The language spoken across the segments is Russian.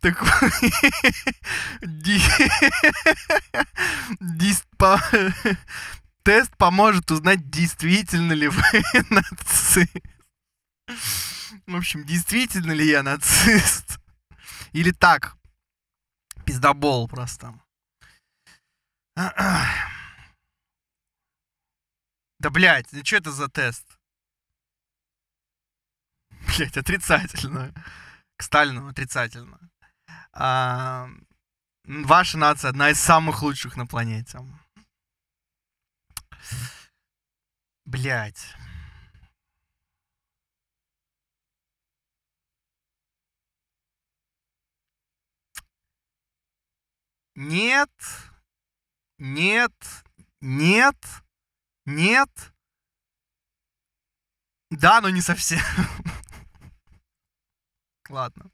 Такой... Тест поможет узнать, действительно ли вы нацист. В общем, действительно ли я нацист? Или так? Пиздобол просто. Да, блядь, ну что это за тест? Блять, отрицательно. К Сталину отрицательно. А, ваша нация одна из самых лучших на планете. Блять. Нет, нет, нет, нет. Да, но не совсем. Ладно.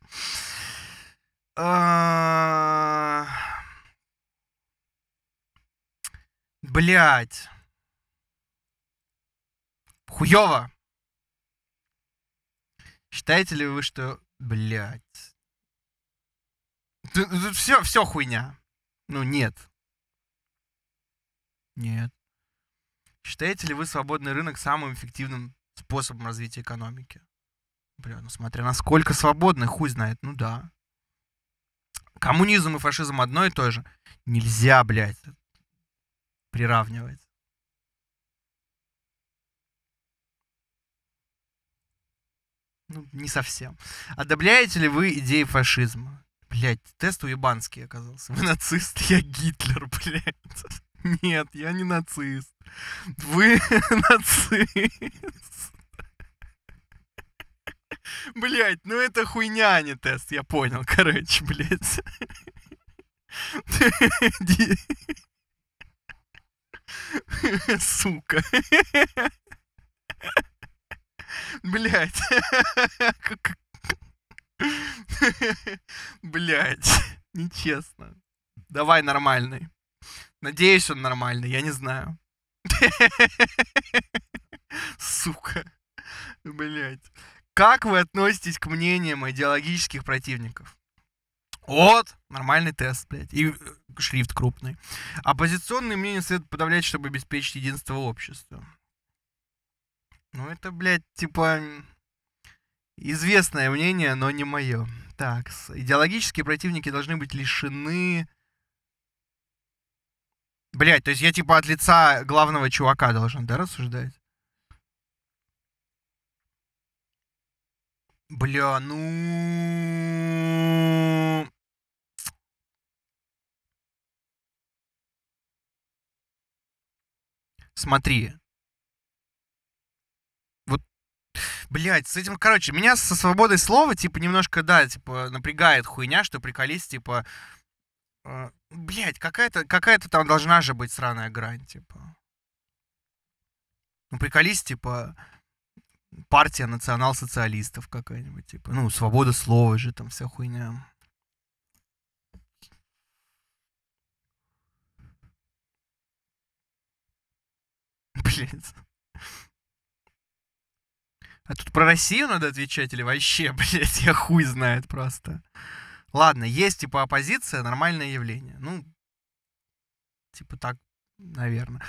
А, Блять. Хуёво. Считаете ли вы, что... Блять. Тут, все, все хуйня. Ну, нет. Нет. Считаете ли вы свободный рынок самым эффективным способом развития экономики? Бля, ну смотря насколько свободны, хуй знает. Ну да. Коммунизм и фашизм одно и то же. Нельзя, блядь, приравнивать. Ну, не совсем. Одобряете ли вы идеи фашизма? Блять, тест уебанский оказался. Вы нацист, я Гитлер, блядь. Нет, я не нацист. Вы нацист. Блять, ну это хуйня, а не тест, я понял, короче, блять. Сука. Блять. Блять. Нечестно. Давай нормальный. Надеюсь, он нормальный, я не знаю. Сука. Блять. Как вы относитесь к мнениям идеологических противников? Вот, нормальный тест, блядь. И э, шрифт крупный. Оппозиционные мнения следует подавлять, чтобы обеспечить единство общества. Ну, это, блядь, типа... Известное мнение, но не мое. Так, идеологические противники должны быть лишены... Блять, то есть я типа от лица главного чувака должен, да, рассуждать? Бля, ну... Смотри. Вот, блядь, с этим, короче, меня со свободой слова, типа, немножко, да, типа, напрягает хуйня, что приколись, типа, э, блядь, какая-то, какая-то там должна же быть сраная грань, типа. Ну, приколись, типа, партия национал-социалистов какая-нибудь, типа, ну, свобода слова же, там вся хуйня. Блядь. А тут про Россию надо отвечать или вообще, блядь, я хуй знает просто. Ладно, есть типа оппозиция, нормальное явление. Ну, типа так, наверное.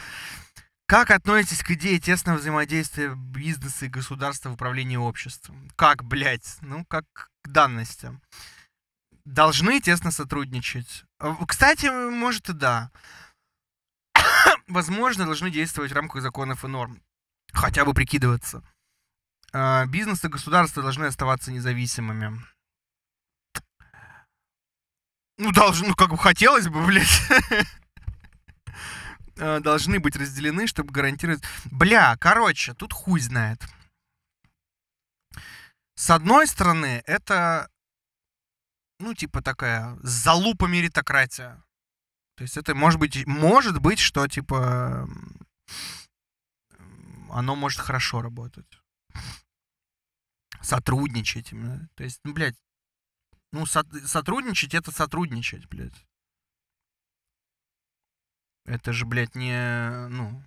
Как относитесь к идее тесного взаимодействия бизнеса и государства в управлении обществом? Как, блядь? Ну, как к данностям. Должны тесно сотрудничать. Э, кстати, может и да. Возможно, должны действовать в рамках законов и норм. Хотя бы прикидываться. Э, бизнес и государство должны оставаться независимыми. Ну, должно, ну, как бы хотелось бы, блядь. Э, должны быть разделены, чтобы гарантировать... Бля, короче, тут хуй знает. С одной стороны, это, ну, типа такая залупа меритократия. То есть это может быть, может быть, что, типа, оно может хорошо работать. Сотрудничать именно. То есть, ну, блядь, ну, со- сотрудничать это сотрудничать, блядь. Это же, блядь, не, э, ну,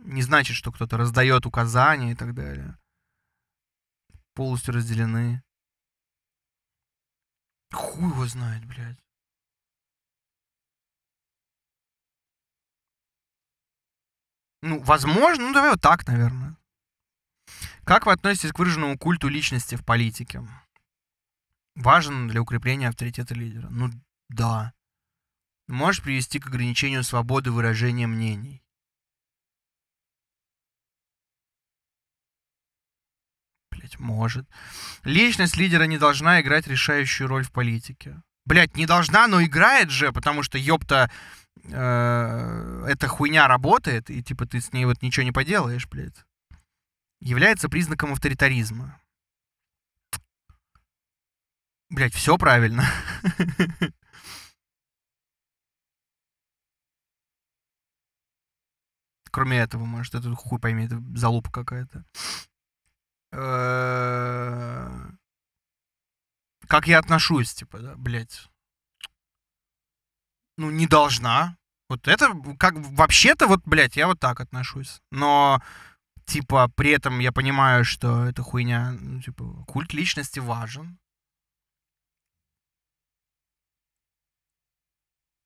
не значит, что кто-то раздает указания и так далее. Полностью разделены. Хуй его знает, блядь. Ну, возможно, ну давай вот так, наверное. Как вы относитесь к выраженному культу личности в политике? Важен для укрепления авторитета лидера? Ну, да может привести к ограничению свободы выражения мнений. Блять, может. Личность лидера не должна играть решающую роль в политике. Блять, не должна, но играет же, потому что, ёпта, э, эта хуйня работает, и типа ты с ней вот ничего не поделаешь, блядь. Является признаком авторитаризма. Блять, все правильно. Кроме этого, может, это хуй пойми, это залупа какая-то. Э, как я отношусь, типа, да, блядь. Ну, не должна. Вот это, как, вообще-то, вот, блядь, я вот так отношусь. Но, типа, при этом я понимаю, что эта хуйня, ну, типа, культ личности важен.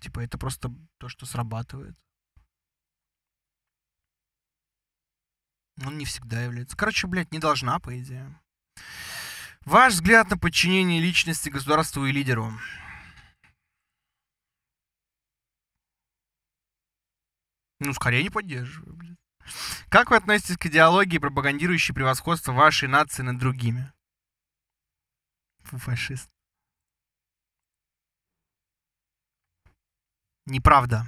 Типа, это просто то, что срабатывает. Он не всегда является. Короче, блядь, не должна, по идее. Ваш взгляд на подчинение личности государству и лидеру. Ну, скорее не поддерживаю, блядь. Как вы относитесь к идеологии, пропагандирующей превосходство вашей нации над другими? Фу, фашист. Неправда.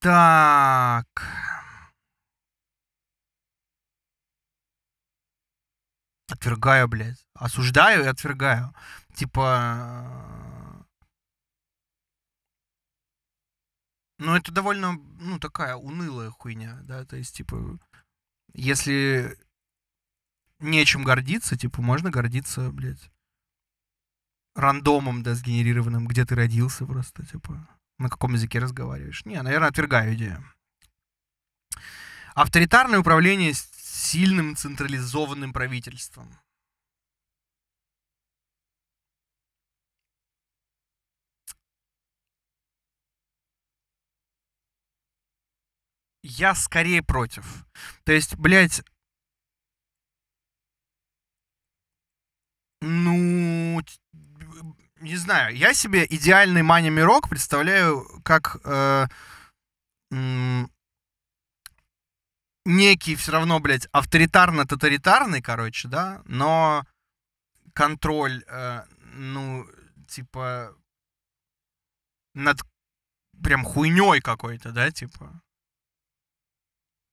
Так. отвергаю, блядь. Осуждаю и отвергаю. Типа... Э, ну, это довольно, ну, такая унылая хуйня, да, то есть, типа, если нечем гордиться, типа, можно гордиться, блядь, рандомом, да, сгенерированным, где ты родился просто, типа, на каком языке разговариваешь. Не, наверное, отвергаю идею. Авторитарное управление сильным централизованным правительством. Я скорее против. То есть, блядь, ну, не знаю, я себе идеальный мания мирок представляю как э, некий все равно, блядь, авторитарно-тоталитарный, короче, да, но контроль, э, ну, типа, над прям хуйней какой-то, да, типа.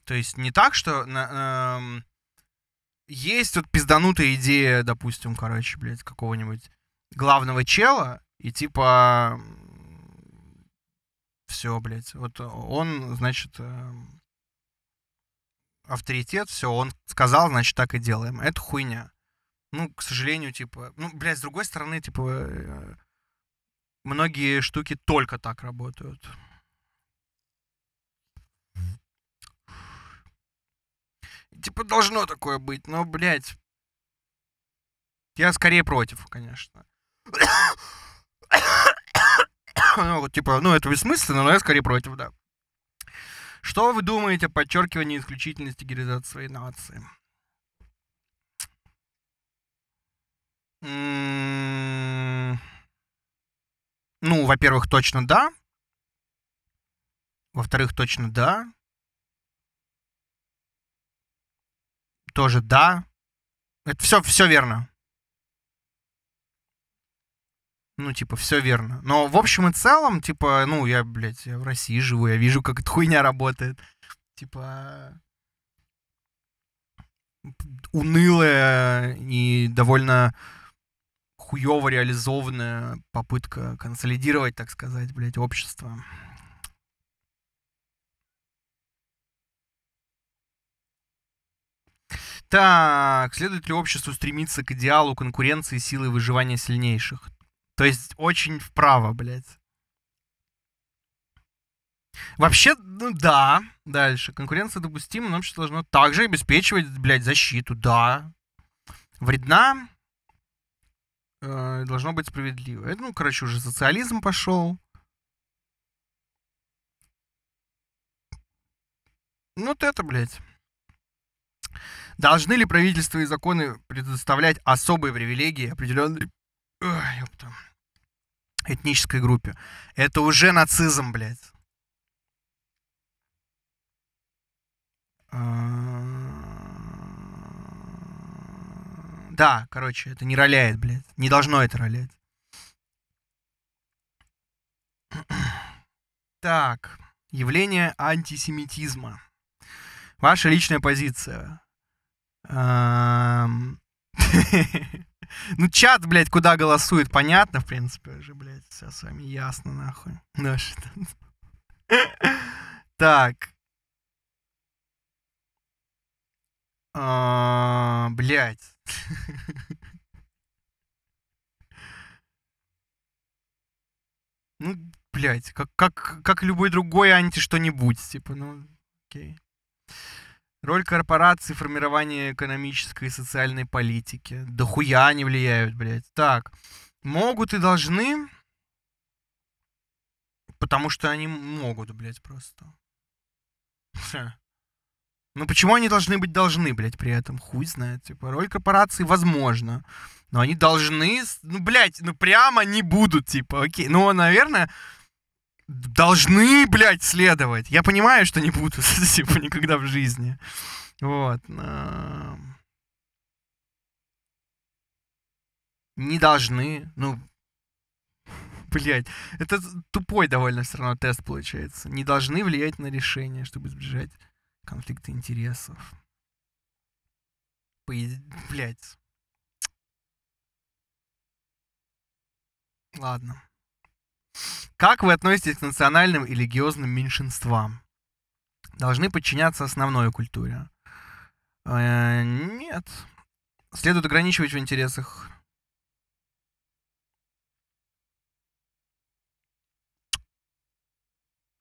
То есть не так, что на, э, есть вот пизданутая идея, допустим, короче, блядь, какого-нибудь главного чела, и типа все, блядь, вот он, значит, эм, авторитет, все, он сказал, значит, так и делаем. Это хуйня. Ну, к сожалению, типа, ну, блядь, с другой стороны, типа, э, многие штуки только так работают. Типа, должно такое быть, но, блядь, я скорее против, конечно. ну, типа, ну, это бессмысленно, но я скорее против, да. Что вы думаете о подчеркивании исключительности своей нации? М-м-м. Ну, во-первых, точно да. Во-вторых, точно да. Тоже да. Это все, все верно. Ну, типа, все верно. Но в общем и целом, типа, ну, я, блядь, я в России живу, я вижу, как эта хуйня работает. Типа, унылая и довольно хуево реализованная попытка консолидировать, так сказать, блядь, общество. Так, следует ли обществу стремиться к идеалу конкуренции силы выживания сильнейших? То есть очень вправо, блядь. Вообще, ну да, дальше. Конкуренция допустима, но общество должно также обеспечивать, блядь, защиту, да. Вредна э, должно быть справедливо. Это, ну, короче, уже социализм пошел. Ну, вот это, блядь. Должны ли правительство и законы предоставлять особые привилегии определенной ёпта, этнической группе. Это уже нацизм, блядь. А, да, короче, это не роляет, блядь. Не должно это ролять. Так, явление антисемитизма. Ваша личная позиция. Ну, чат, блядь, куда голосует, понятно, в принципе, уже, блядь, все с вами ясно, нахуй. Наши ну, Так. А, блядь. Ну, блядь, как, как, как любой другой анти что-нибудь, типа, ну, окей. Роль корпораций в формировании экономической и социальной политики. Да хуя они влияют, блядь. Так, могут и должны, потому что они могут, блядь, просто. Ну почему они должны быть должны, блядь, при этом? Хуй знает. Типа, роль корпораций возможно. Но они должны, ну, блядь, ну прямо не будут, типа, окей. Ну, наверное, должны, блядь, следовать. Я понимаю, что не буду, типа, никогда в жизни. Вот. Не должны, ну, блядь. Это тупой довольно все равно тест получается. Не должны влиять на решение, чтобы избежать конфликта интересов. По... Блядь. Ладно. Как вы относитесь к национальным и религиозным меньшинствам? Должны подчиняться основной культуре. Э, нет. Следует ограничивать в интересах.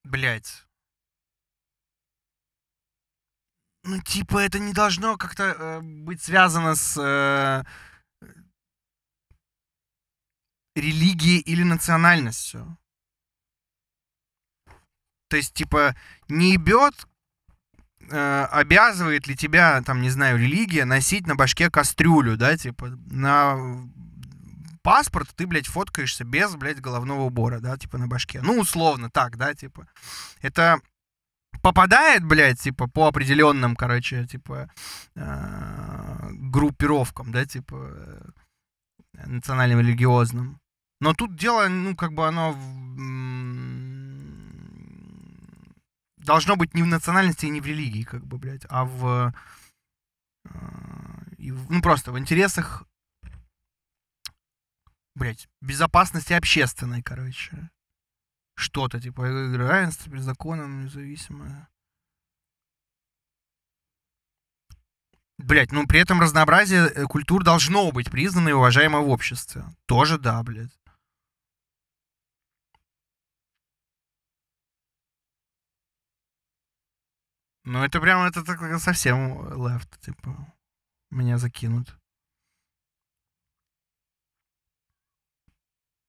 Блять. Ну, типа, это не должно как-то э, быть связано с э, религией или национальностью. То есть, типа, не ебет, э, обязывает ли тебя, там, не знаю, религия носить на башке кастрюлю, да, типа, на паспорт ты, блядь, фоткаешься без, блядь, головного убора, да, типа, на башке. Ну, условно, так, да, типа. Это попадает, блядь, типа, по определенным, короче, типа, э, группировкам, да, типа, э, национальным религиозным. Но тут дело, ну, как бы оно должно быть не в национальности и не в религии, как бы, блядь, а в... Э, ну, просто в интересах, блядь, безопасности общественной, короче. Что-то, типа, э, равенство перед законом, независимое. Блять, ну при этом разнообразие э, культур должно быть признано и уважаемо в обществе. Тоже да, блядь. Ну, это прям это так, э, совсем left, э, типа. Меня закинут.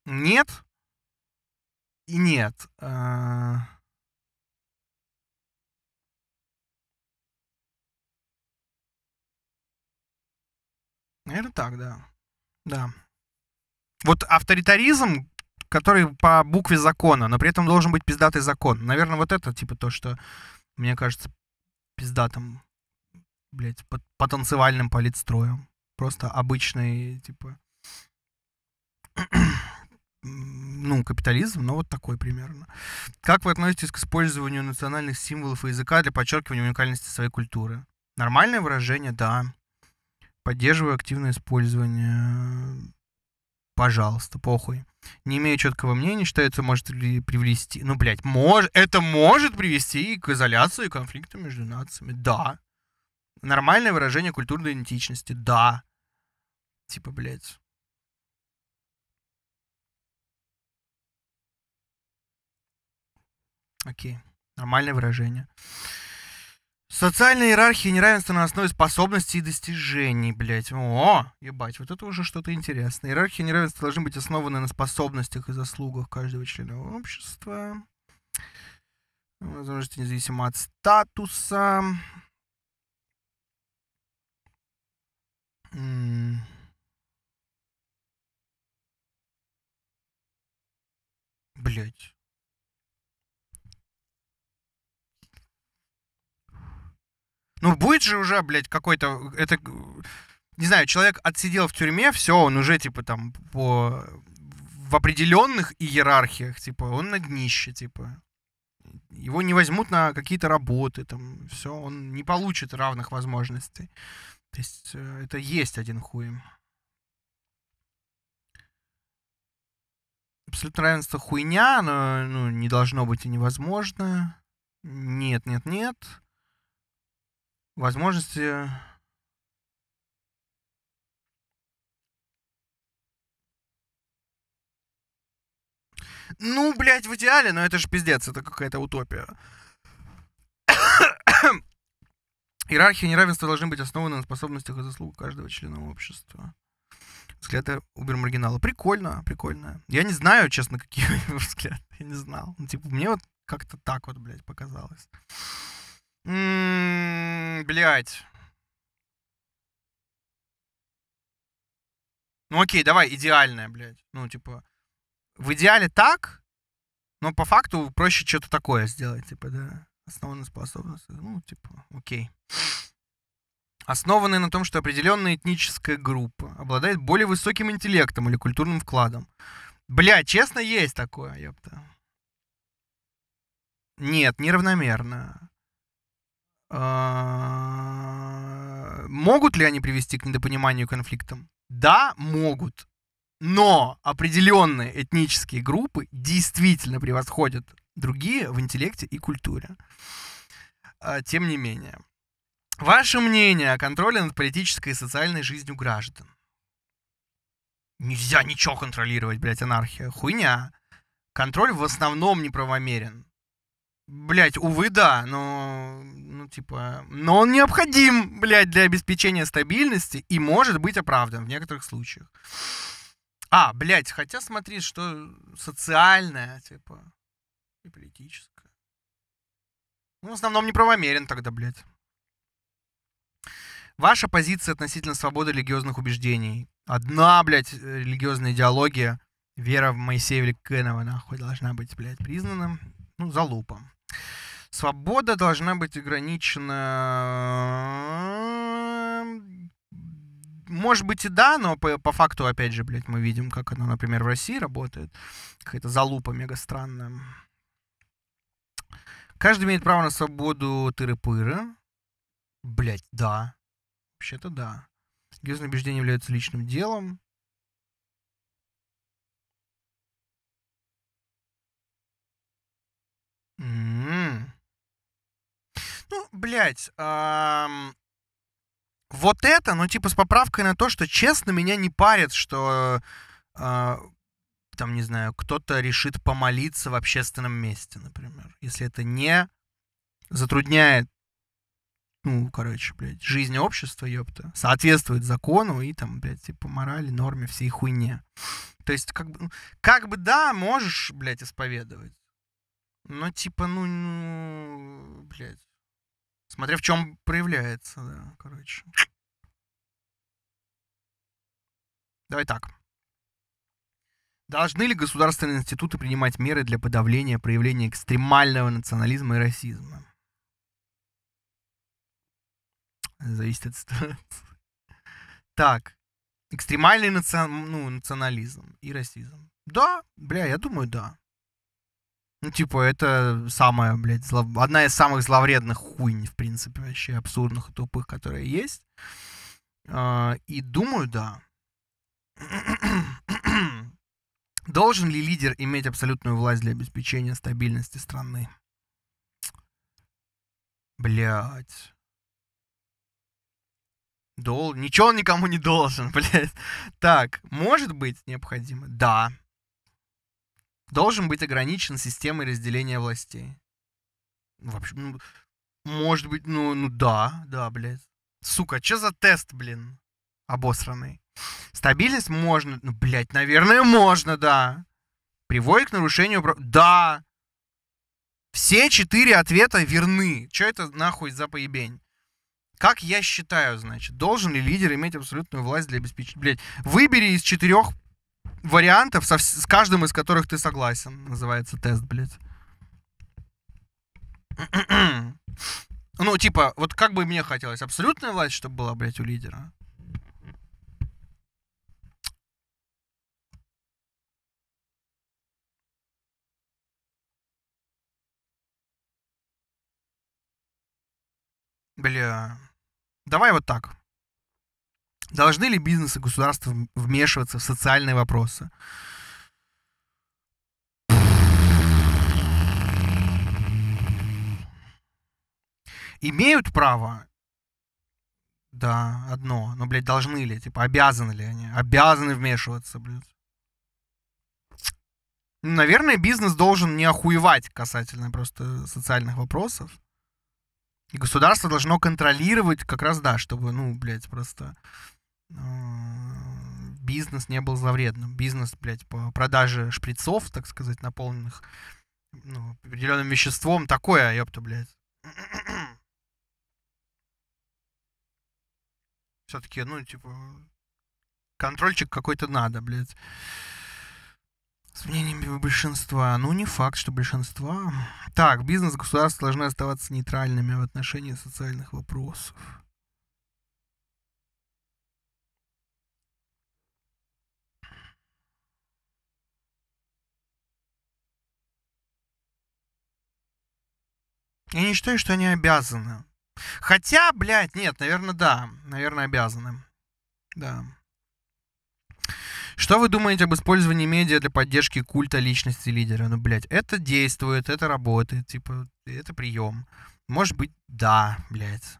Нет. И нет. А... Наверное, так, да. Да. Вот авторитаризм, который по букве закона, но при этом должен быть пиздатый закон. Наверное, вот это, типа, то, что, мне кажется, пиздатым, блядь, по, по танцевальным политстроям. Просто обычный, типа, ну, капитализм, но ну, вот такой примерно. Как вы относитесь к использованию национальных символов и языка для подчеркивания уникальности своей культуры? Нормальное выражение, да. Поддерживаю активное использование пожалуйста, похуй. Не имею четкого мнения, считаю, это может ли привести... Ну, блядь, мож... это может привести и к изоляции, и конфликту между нациями. Да. Нормальное выражение культурной идентичности. Да. Типа, блядь. Окей. Нормальное выражение. Социальная иерархия неравенства на основе способностей и достижений, блядь. О, ебать, вот это уже что-то интересное. Иерархия неравенства должны быть основаны на способностях и заслугах каждого члена общества. Возможности независимо от статуса. Блять. Ну, будет же уже, блядь, какой-то... Это, не знаю, человек отсидел в тюрьме, все, он уже, типа, там, по... в определенных иерархиях, типа, он на днище, типа. Его не возьмут на какие-то работы, там, все, он не получит равных возможностей. То есть э, это есть один хуй. Абсолютно равенство хуйня, но ну, не должно быть и невозможно. Нет, нет, нет возможности Ну, блядь, в идеале, но это же пиздец, это какая-то утопия. Иерархия неравенства должны быть основаны на способностях и заслугах каждого члена общества. Взгляды убер-маргинала. Прикольно, прикольно. Я не знаю, честно, какие взгляды. Я не знал. Ну, типа, мне вот как-то так вот, блядь, показалось. Блять. Ну окей, давай, идеальное, блядь. Ну, типа, в идеале так, но по факту проще что-то такое сделать, типа, да. Основанные способности, ну, типа, окей. Основанные на том, что определенная этническая группа обладает более высоким интеллектом или культурным вкладом. Бля, честно, есть такое, ёпта. Нет, неравномерно. А, могут ли они привести к недопониманию конфликтам? Да, могут. Но определенные этнические группы действительно превосходят другие в интеллекте и культуре. А, тем не менее. Ваше мнение о контроле над политической и социальной жизнью граждан. Нельзя ничего контролировать, блядь, анархия. Хуйня. Контроль в основном неправомерен. Блять, увы, да, но... Ну, типа... Но он необходим, блядь, для обеспечения стабильности и может быть оправдан в некоторых случаях. А, блядь, хотя смотри, что социальное, типа, и политическое. Ну, в основном неправомерен тогда, блядь. Ваша позиция относительно свободы религиозных убеждений. Одна, блядь, религиозная идеология, вера в Моисея Великанова, нахуй, должна быть, блядь, признана ну, залупом. Свобода должна быть ограничена... Может быть и да, но по, по факту, опять же, блядь, мы видим, как она, например, в России работает. Какая-то залупа мега странная. Каждый имеет право на свободу тыры-пыры. Блять, да. Вообще-то да. Религиозные убеждения являются личным делом. Ну, блядь, эм... вот это, ну, типа, с поправкой на то, что, честно, меня не парит, что, э, там, не знаю, кто-то решит помолиться в общественном месте, например. Если это не затрудняет, ну, короче, блядь, жизнь общества, ёпта, соответствует закону и, там, блядь, типа, морали, норме, всей хуйне. То есть, как бы, ну, как бы да, можешь, блядь, исповедовать. Ну, типа, ну, ну, блядь. Смотря в чем проявляется, да, короче. Давай так. Должны ли государственные институты принимать меры для подавления проявления экстремального национализма и расизма? Зависит от ситуации. Так. Экстремальный наци... ну, национализм и расизм. Да, бля, я думаю, да. Ну, типа, это самая, блядь, зло... одна из самых зловредных хуйней, в принципе, вообще абсурдных и тупых, которые есть. А, и думаю, да. Должен ли лидер иметь абсолютную власть для обеспечения стабильности страны? Блять. Дол... Ничего он никому не должен, блядь. Так, может быть необходимо? Да должен быть ограничен системой разделения властей. Ну, вообще, ну, может быть, ну, ну да, да, блядь. Сука, а что за тест, блин, обосранный? Стабильность можно, ну, блядь, наверное, можно, да. Приводит к нарушению Да! Все четыре ответа верны. Че это нахуй за поебень? Как я считаю, значит, должен ли лидер иметь абсолютную власть для обеспечения? Блять, выбери из четырех вариантов, со, с каждым из которых ты согласен. Называется тест, блядь. Ну, типа, вот как бы мне хотелось, абсолютная власть, чтобы была, блядь, у лидера. Бля. Давай вот так. Должны ли бизнес и государство вмешиваться в социальные вопросы? Имеют право? Да, одно. Но, блядь, должны ли? Типа, обязаны ли они? Обязаны вмешиваться, блядь. Ну, наверное, бизнес должен не охуевать касательно просто социальных вопросов. И государство должно контролировать как раз, да, чтобы, ну, блядь, просто бизнес не был завредным Бизнес, блядь, по продаже шприцов, так сказать, наполненных ну, определенным веществом, такое, а ёпта, блядь. Все-таки, ну, типа, контрольчик какой-то надо, блядь. С мнением большинства. Ну, не факт, что большинства. Так, бизнес государство должны оставаться нейтральными в отношении социальных вопросов. Я не считаю, что они обязаны. Хотя, блядь, нет, наверное, да. Наверное, обязаны. Да. Что вы думаете об использовании медиа для поддержки культа личности лидера? Ну, блядь, это действует, это работает, типа, это прием. Может быть, да, блядь.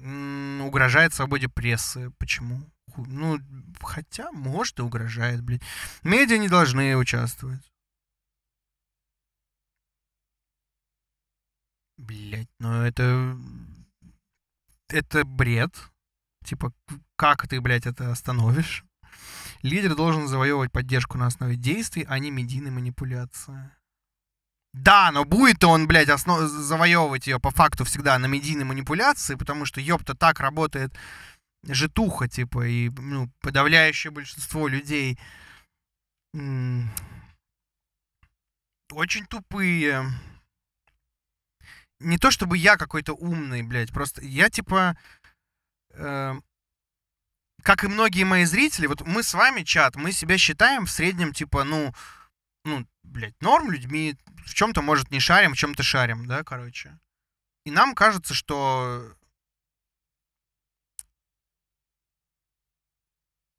угрожает свободе прессы. Почему? Ну, хотя, может, и угрожает, блядь. Медиа не должны участвовать. Блять, ну это... Это бред. Типа, как ты, блядь, это остановишь? Лидер должен завоевывать поддержку на основе действий, а не медийной манипуляции. Да, но будет-то он, блядь, основ... завоевывать ее по факту всегда на медийной манипуляции, потому что, ёпта, так работает житуха, типа, и, ну, подавляющее большинство людей очень тупые, не то чтобы я какой-то умный, блядь, просто я типа... Э, как и многие мои зрители, вот мы с вами, чат, мы себя считаем в среднем, типа, ну, ну, блядь, норм людьми, в чем-то, может, не шарим, в чем-то шарим, да, короче. И нам кажется, что...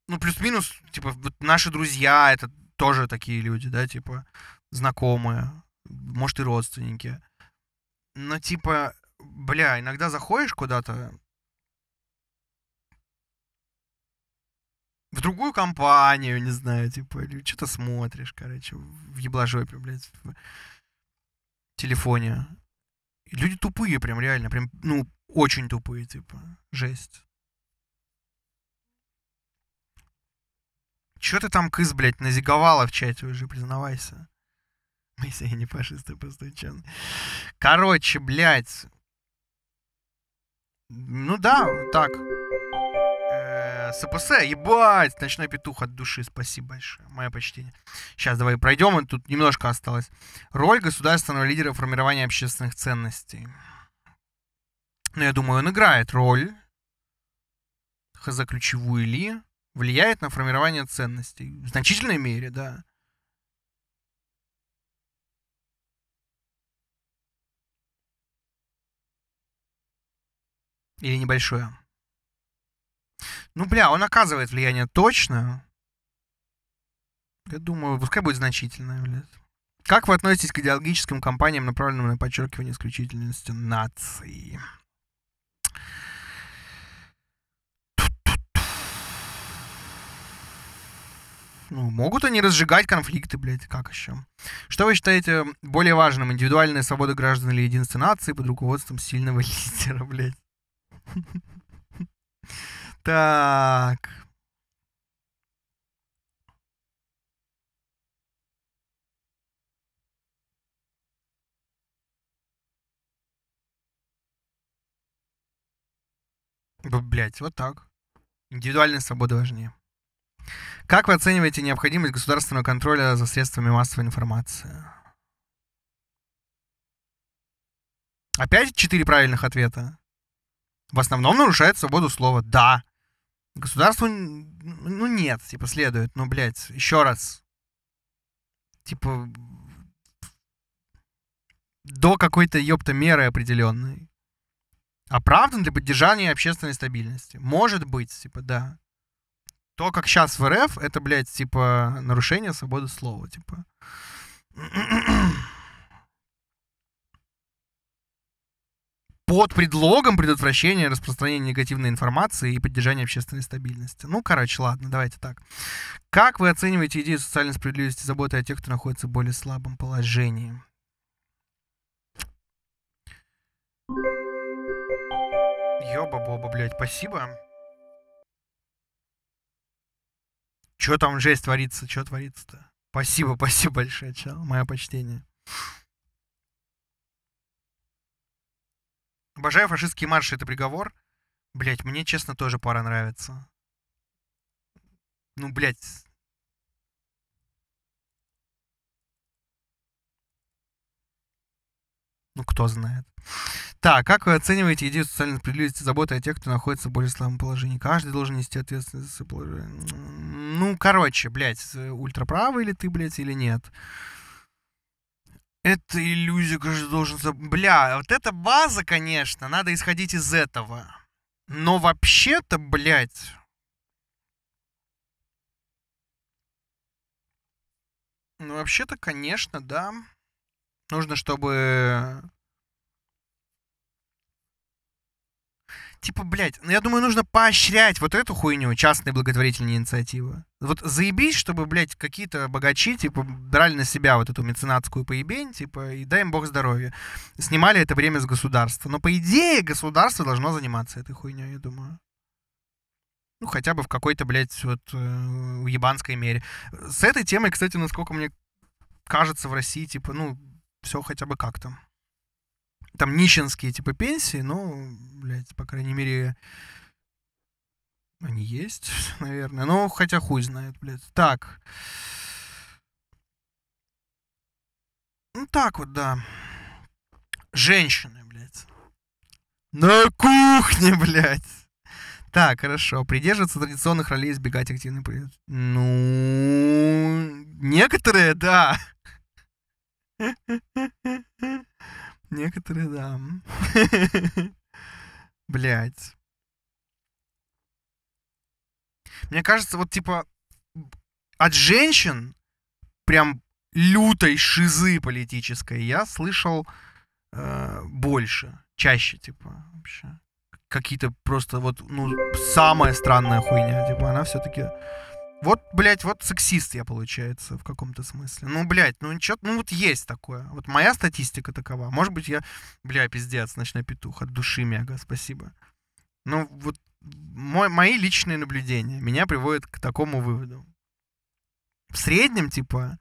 Ну, плюс-минус, типа, вот наши друзья, это тоже такие люди, да, типа, знакомые, может, и родственники. Но ну, типа, бля, иногда заходишь куда-то, в другую компанию, не знаю, типа, или что-то смотришь, короче, в еблажопе, блядь, в телефоне. И люди тупые прям, реально, прям, ну, очень тупые, типа, жесть. Чё ты там, кыс, блядь, назиговала в чате уже, признавайся? Моисей не фашист, а постучан. Короче, блядь. Ну да, так. Э, СПС, ебать, ночной петух от души, спасибо большое, мое почтение. Сейчас давай пройдем, тут немножко осталось. Роль государственного лидера формирования общественных ценностей. Ну, я думаю, он играет роль, хз, ключевую ли, влияет на формирование ценностей. В значительной мере, да. Или небольшое. Ну, бля, он оказывает влияние точно. Я думаю, пускай будет значительное, блядь. Как вы относитесь к идеологическим кампаниям, направленным на подчеркивание исключительности нации? Ну, могут они разжигать конфликты, блядь, как еще? Что вы считаете более важным, индивидуальная свобода граждан или единство нации под руководством сильного лидера, блядь? Так. Блять, вот так. Индивидуальная свобода важнее. Как вы оцениваете необходимость государственного контроля за средствами массовой информации? Опять четыре правильных ответа в основном нарушает свободу слова. Да. Государству, ну нет, типа следует, ну, блядь, еще раз. Типа, до какой-то ёпта меры определенной. Оправдан а для поддержания общественной стабильности. Может быть, типа, да. То, как сейчас в РФ, это, блядь, типа, нарушение свободы слова, типа. под предлогом предотвращения распространения негативной информации и поддержания общественной стабильности. Ну, короче, ладно, давайте так. Как вы оцениваете идею социальной справедливости и заботы о тех, кто находится в более слабом положении? Ёба-боба, блядь, спасибо. Чё там жесть творится, чё творится-то? Спасибо, спасибо большое, чел, мое почтение. Обожаю фашистские марши, это приговор. Блять, мне, честно, тоже пора нравится. Ну, блять. Ну, кто знает. Так, как вы оцениваете идею социальной справедливости заботы о тех, кто находится в более слабом положении? Каждый должен нести ответственность за свое положение. Ну, короче, блядь, э, ультраправый или ты, блядь, или нет? Это иллюзия, конечно, должен... Бля, вот эта база, конечно, надо исходить из этого. Но вообще-то, блядь... Ну, вообще-то, конечно, да. Нужно, чтобы типа, блядь, ну я думаю, нужно поощрять вот эту хуйню, частные благотворительные инициативы. Вот заебись, чтобы, блядь, какие-то богачи, типа, брали на себя вот эту меценатскую поебень, типа, и дай им бог здоровья. Снимали это время с государства. Но, по идее, государство должно заниматься этой хуйней, я думаю. Ну, хотя бы в какой-то, блядь, вот э, уебанской мере. С этой темой, кстати, насколько мне кажется, в России, типа, ну, все хотя бы как-то там нищенские типа пенсии, но, блядь, по крайней мере, они есть, наверное. Но ну, хотя хуй знает, блядь. Так. Ну, так вот, да. Женщины, блядь. На кухне, блядь. Так, хорошо. Придерживаться традиционных ролей, избегать активной политики. Ну, некоторые, да. Некоторые, да. Блять. Мне кажется, вот типа от женщин прям лютой шизы политической я слышал э, больше, чаще, типа, вообще. Какие-то просто вот, ну, самая странная хуйня, типа, она все-таки вот, блядь, вот сексист я, получается, в каком-то смысле. Ну, блядь, ну ничего, ну вот есть такое. Вот моя статистика такова. Может быть, я, бля, пиздец, ночной петух, от души мега, спасибо. Ну, вот мой, мои личные наблюдения меня приводят к такому выводу. В среднем, типа,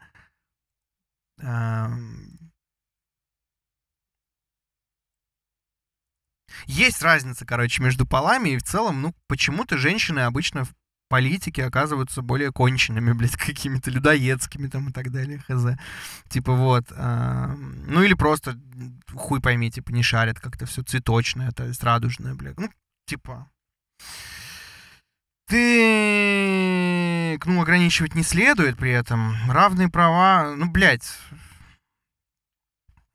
есть разница, короче, между полами, и в целом, ну, почему-то женщины обычно политики оказываются более конченными, блядь, какими-то людоедскими там и так далее, хз. Типа вот. Э, ну или просто хуй пойми, типа не шарят как-то все цветочное, то есть радужное, блядь. Ну, типа... Ты... Ну, ограничивать не следует при этом. Равные права... Ну, блядь,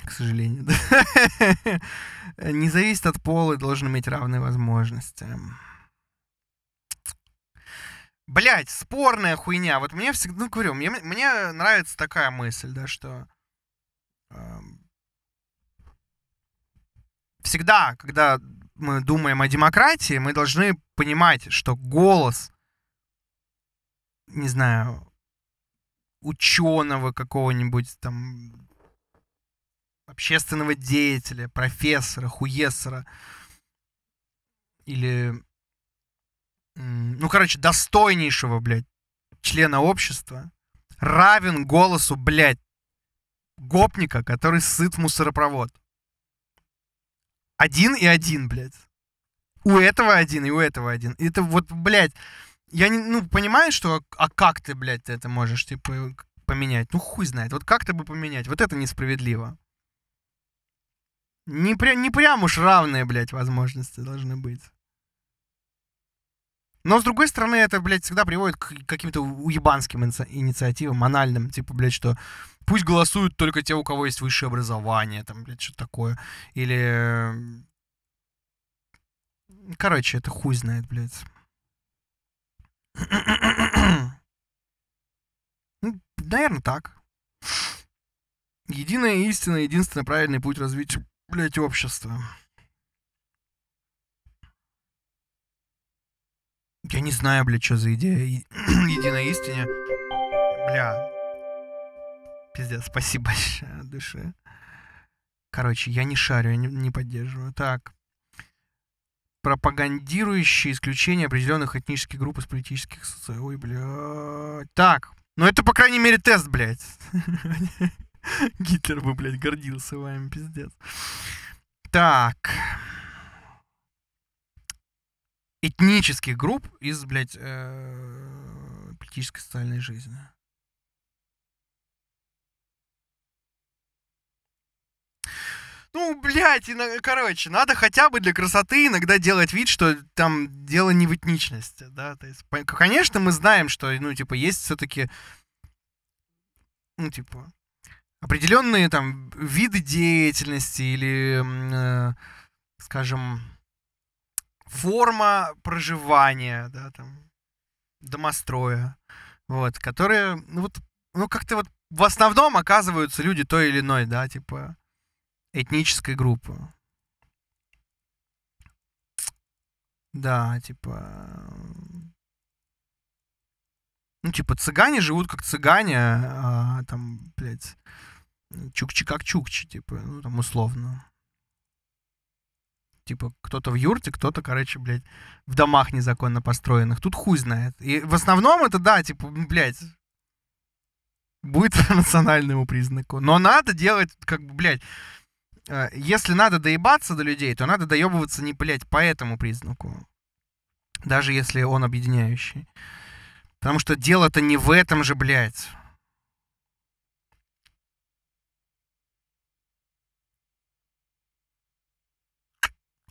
к сожалению. не зависит от пола и должен иметь равные возможности. Блять, спорная хуйня. Вот мне всегда, ну, говорю, мне, мне нравится такая мысль, да, что... Э, всегда, когда мы думаем о демократии, мы должны понимать, что голос, не знаю, ученого какого-нибудь там общественного деятеля, профессора, хуесора или ну, короче, достойнейшего, блядь, члена общества равен голосу, блядь, гопника, который сыт в мусоропровод. Один и один, блядь. У этого один и у этого один. Это вот, блядь, я не, ну, понимаю, что, а, а как ты, блядь, это можешь, типа, поменять? Ну, хуй знает. Вот как ты бы поменять? Вот это несправедливо. Не, пря не прям уж равные, блядь, возможности должны быть. Но, с другой стороны, это, блядь, всегда приводит к каким-то уебанским инициативам, анальным, типа, блядь, что пусть голосуют только те, у кого есть высшее образование, там, блядь, что-то такое. Или... Короче, это хуй знает, блядь. Ну, наверное, так. Единая истина, единственный правильный путь развития, блядь, общества. Я не знаю, бля, что за идея. Единая истине. Бля. Пиздец, спасибо большое от души. Короче, я не шарю, я не, не поддерживаю. Так. Пропагандирующие исключение определенных этнических групп из политических... Ой, блядь. Так. Ну это, по крайней мере, тест, блядь. Гитлер бы, блядь, гордился вами, пиздец. Так этнических групп из, блядь, э, политической социальной жизни. Ну, блядь, и, короче, надо хотя бы для красоты иногда делать вид, что там дело не в этничности, да, то есть, конечно, мы знаем, что, ну, типа, есть все-таки, ну, типа, определенные там виды деятельности или, э, скажем, форма проживания, да, там, домостроя, вот, которые, ну, вот, ну, как-то вот в основном оказываются люди той или иной, да, типа, этнической группы. Да, типа... Ну, типа, цыгане живут как цыгане, а там, блядь, чукчи как чукчи, типа, ну, там, условно типа, кто-то в юрте, кто-то, короче, блядь, в домах незаконно построенных. Тут хуй знает. И в основном это, да, типа, блядь, будет национальному признаку. Но надо делать, как бы, блядь, э, если надо доебаться до людей, то надо доебываться не, блядь, по этому признаку. Даже если он объединяющий. Потому что дело-то не в этом же, блядь.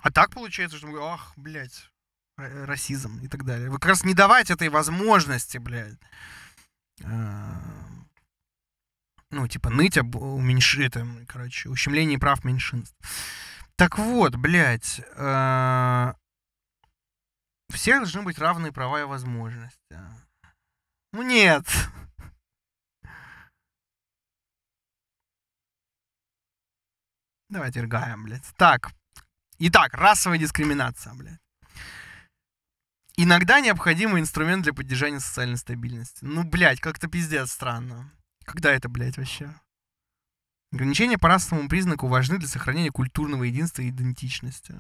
А так получается, что мы, ах, блядь, расизм и так далее. Вы как раз не давать этой возможности, блядь. Э, ну, типа, ныть об уменьш... это, короче, ущемление прав меньшинств. Так вот, блядь, а... Э, всех должны быть равные права и возможности. Ну, нет. Давайте ргаем, блядь. Так, Итак, расовая дискриминация, блядь. Иногда необходимый инструмент для поддержания социальной стабильности. Ну, блядь, как-то пиздец странно. Когда это, блядь, вообще? Ограничения по расовому признаку важны для сохранения культурного единства и идентичности.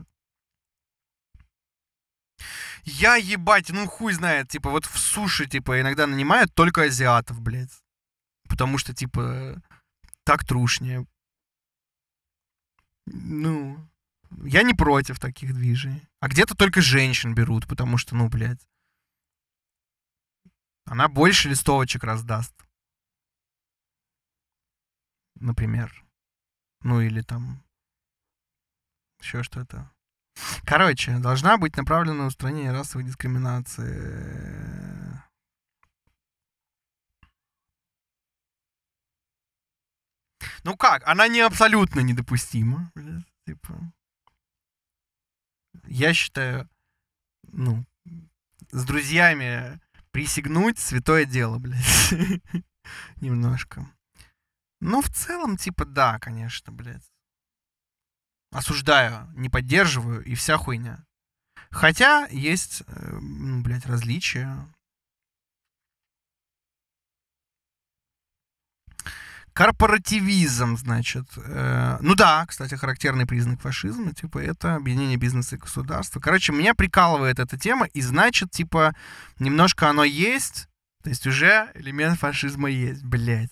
Я ебать, ну хуй знает, типа, вот в суши, типа, иногда нанимают только азиатов, блядь. Потому что, типа, так трушнее. Ну, я не против таких движений. А где-то только женщин берут, потому что, ну, блядь, она больше листовочек раздаст. Например. Ну или там еще что-то. Короче, должна быть направлена на устранение расовой дискриминации. Ну как, она не абсолютно недопустима. Типа я считаю, ну, с друзьями присягнуть святое дело, блядь. Немножко. Но ну, в целом, типа, да, конечно, блядь. Осуждаю, не поддерживаю и вся хуйня. Хотя есть, э, ну, блядь, различия Корпоративизм, значит. Э, ну да, кстати, характерный признак фашизма, типа, это объединение бизнеса и государства. Короче, меня прикалывает эта тема, и значит, типа, немножко оно есть, то есть уже элемент фашизма есть, блядь.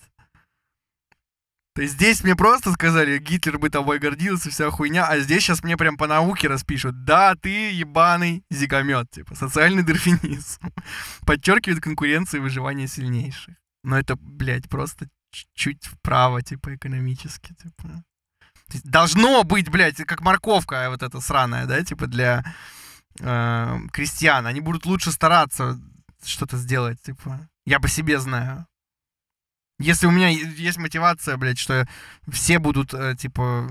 То есть здесь мне просто сказали, Гитлер бы тобой гордился, вся хуйня, а здесь сейчас мне прям по науке распишут. Да, ты ебаный зигомет, типа, социальный дерфинизм. Подчеркивает конкуренцию и выживание сильнейших. Но это, блядь, просто чуть вправо, типа, экономически, типа. должно быть, блядь, как морковка вот эта сраная, да, типа для э, крестьян. Они будут лучше стараться что-то сделать, типа. Я по себе знаю. Если у меня есть мотивация, блядь, что все будут, э, типа,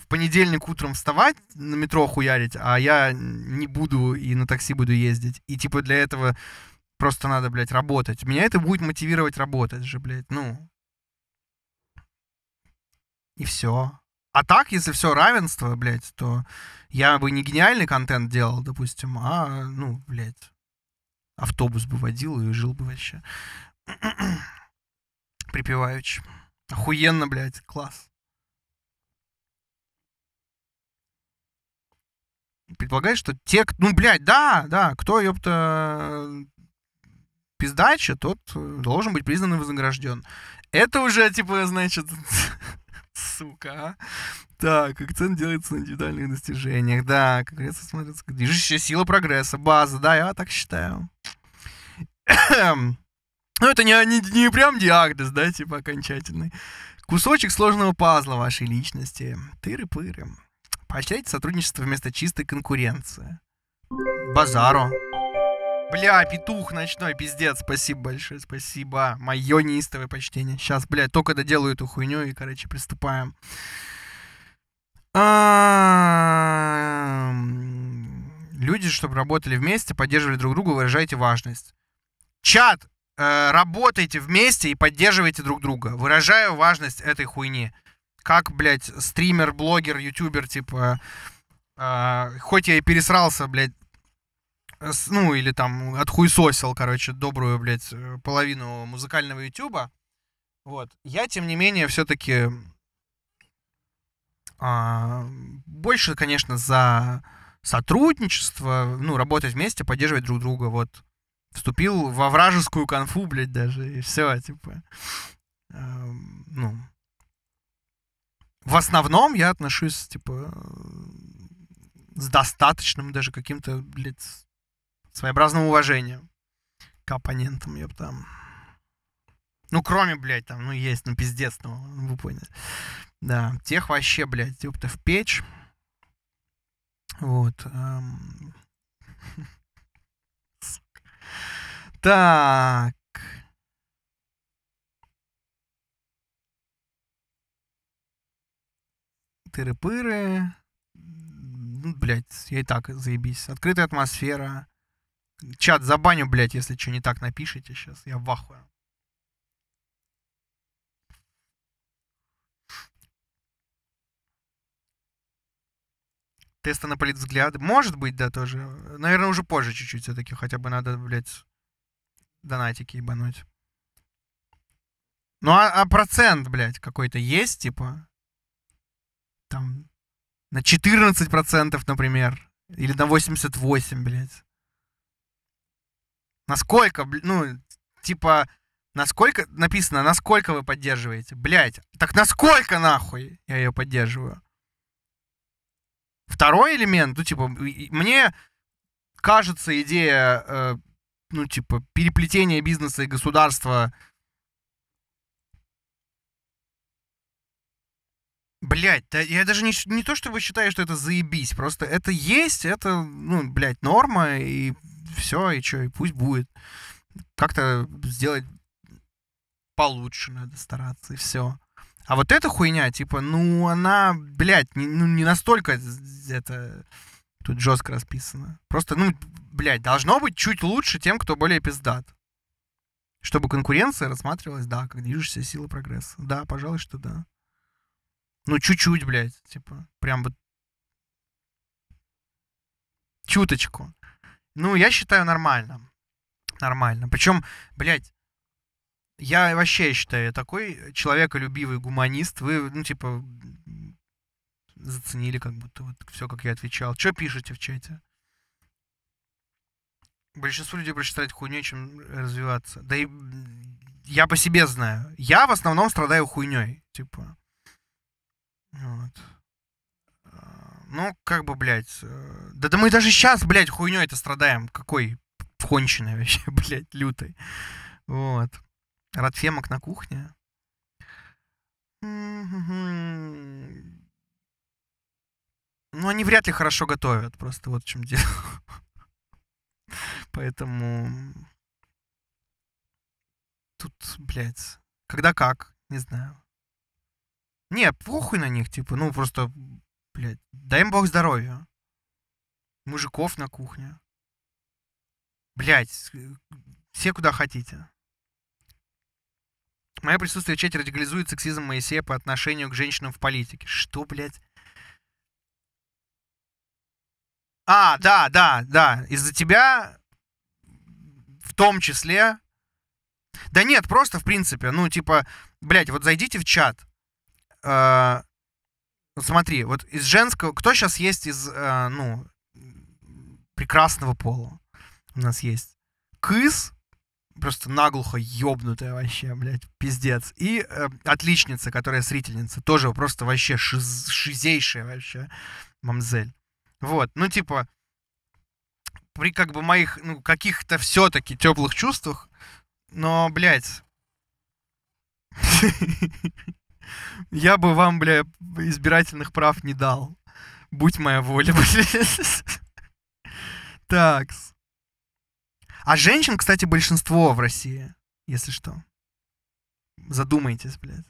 в понедельник утром вставать на метро хуярить, а я не буду и на такси буду ездить. И, типа, для этого просто надо, блядь, работать. Меня это будет мотивировать работать же, блядь, ну и все. А так, если все равенство, блядь, то я бы не гениальный контент делал, допустим, а, ну, блядь, автобус бы водил и жил бы вообще. Припеваючи. Охуенно, блядь, класс. Предполагаешь, что те, ну, блядь, да, да, кто, ёпта, пиздача, тот э, должен быть признан и вознагражден. Это уже, типа, значит, Сука. А? Так, акцент делается на индивидуальных достижениях. Да, как раз смотрится движущая сила прогресса, база. Да, я так считаю. Ну, это не, не, не прям диагноз, да, типа окончательный. Кусочек сложного пазла вашей личности. Тыры-пыры. Поощряйте сотрудничество вместо чистой конкуренции. Базару. Бля, петух ночной, пиздец. Спасибо большое, спасибо. Мое неистовое почтение. Сейчас, блядь, только доделаю эту хуйню и, короче, приступаем. Люди, чтобы работали вместе, поддерживали друг друга, выражайте важность. Чат! Э, работайте вместе и поддерживайте друг друга. Выражаю важность этой хуйни. Как, блядь, стример, блогер, ютубер, типа... Э, хоть я и пересрался, блядь, ну, или там отхуесосил, короче, добрую, блядь, э, половину музыкального ютуба. Вот. Я, тем не менее, все-таки а, больше, конечно, за сотрудничество, ну, работать вместе, поддерживать друг друга, вот. Вступил во вражескую конфу, блядь, даже, и все, типа. А, ну. В основном я отношусь, типа, э, с достаточным даже каким-то, блядь, своеобразным уважением к оппонентам, там Ну, кроме, блядь, там, ну, есть, ну, пиздец, ну, вы поняли. Да, тех вообще, блядь, ёпта, в печь. Вот. Эм... Так. Тыры-пыры. Ну, блядь, я и так заебись. Открытая атмосфера. Чат забаню, блядь, если что не так напишите сейчас. Я в ахуе. Тесты на политвзгляды. Может быть, да, тоже. Наверное, уже позже чуть-чуть все-таки. Хотя бы надо, блядь, донатики ебануть. Ну, а, а процент, блядь, какой-то есть, типа? Там на 14%, например. Или на 88, блядь. Насколько, ну, типа, насколько, написано, насколько вы поддерживаете. Блять, так насколько нахуй я ее поддерживаю? Второй элемент, ну, типа, мне кажется идея, э, ну, типа, переплетения бизнеса и государства Блять, да, я даже не, не то чтобы считаю, что это заебись, просто это есть, это, ну, блядь, норма, и все, и что, и пусть будет. Как-то сделать получше надо стараться, и все. А вот эта хуйня, типа, ну, она, блядь, не, ну, не настолько это тут жестко расписано. Просто, ну, блядь, должно быть чуть лучше тем, кто более пиздат. Чтобы конкуренция рассматривалась, да, как движущаяся сила прогресса. Да, пожалуй, что да. Ну, чуть-чуть, блядь, типа, прям вот чуточку. Ну, я считаю нормально. Нормально. Причем, блядь, я вообще считаю, такой человеколюбивый гуманист, вы, ну, типа, заценили как будто вот все, как я отвечал. Что пишете в чате? Большинство людей проще хуйню, чем развиваться. Да и я по себе знаю. Я в основном страдаю хуйней, типа. Вот. Ну, как бы, блядь. Э, да, да мы даже сейчас, блядь, хуйню это страдаем. Какой конченой вообще, блядь, лютый, Вот. Радфемок на кухне. М-м-м. Ну, они вряд ли хорошо готовят, просто вот в чем дело. Поэтому... Тут, блядь, когда как, не знаю. Не, похуй на них, типа, ну, просто Блядь, дай им бог здоровья. Мужиков на кухне. Блядь, э, все куда хотите. Мое присутствие в чате радикализует сексизм Моисея по отношению к женщинам в политике. Что, блядь? А, да, да, да. Из-за тебя в том числе... Да нет, просто в принципе, ну, типа, блядь, вот зайдите в чат. Э, ну, смотри, вот из женского... Кто сейчас есть из, э, ну, прекрасного пола? У нас есть кыс, просто наглухо ёбнутая вообще, блядь, пиздец. И э, отличница, которая зрительница, тоже просто вообще шиз, шизейшая вообще мамзель. Вот, ну типа, при как бы моих, ну, каких-то все-таки теплых чувствах, но, блядь... Я бы вам, бля, избирательных прав не дал. Будь моя воля, бля. Такс. А женщин, кстати, большинство в России, если что. Задумайтесь, блядь.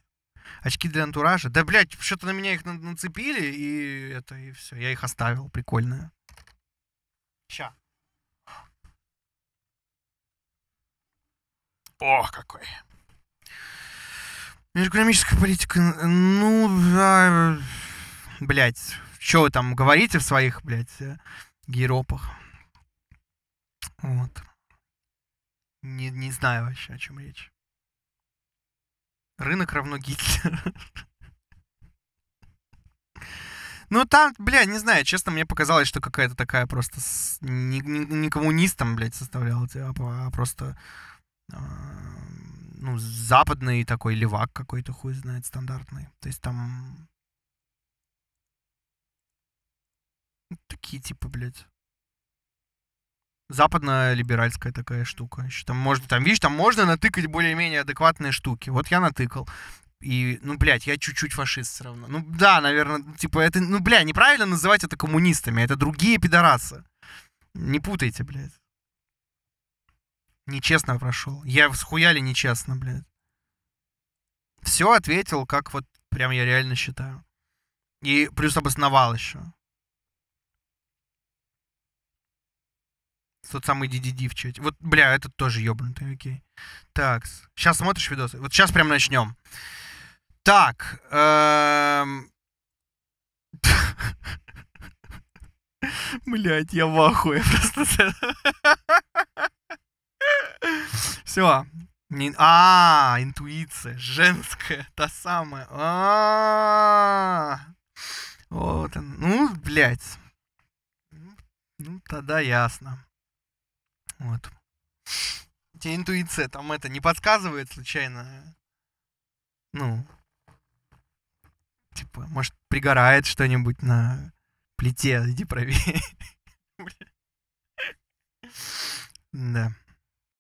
Очки для антуража. Да, блядь, что-то на меня их нацепили, и это, и все. Я их оставил. Прикольно. Ща. О, какой. Экономическая политика, ну, да, блядь, что вы там говорите в своих, блядь, э, гиропах? Вот. Не, не знаю вообще, о чем речь. Рынок равно Гитлер. Ну, там, бля, не знаю, честно, мне показалось, что какая-то такая просто с... не, не, не коммунистом, блядь, составляла тебя, а просто... А ну, западный такой левак какой-то, хуй знает, стандартный. То есть там... Такие типа, блядь. западная либеральская такая штука. Еще там можно, там, видишь, там можно натыкать более-менее адекватные штуки. Вот я натыкал. И, ну, блядь, я чуть-чуть фашист все равно. Ну, да, наверное, типа, это, ну, бля, неправильно называть это коммунистами. А это другие пидорасы. Не путайте, блядь. Нечестно прошел. Я схуяли нечестно, блядь. Все ответил, как вот прям я реально считаю. И плюс обосновал еще. Тот самый DDD в чате. Вот, бля, этот тоже ёбнутый, окей. Так, сейчас смотришь видосы? Вот сейчас прям начнем. Так. Эм. Блять, я в ахуе просто. Все. А, интуиция женская, та самая. А, вот он. Ну, блядь. Ну, тогда ясно. Вот. Тебе интуиция там это не подсказывает случайно? Ну, типа, может, пригорает что-нибудь на плите, иди проверь. Да.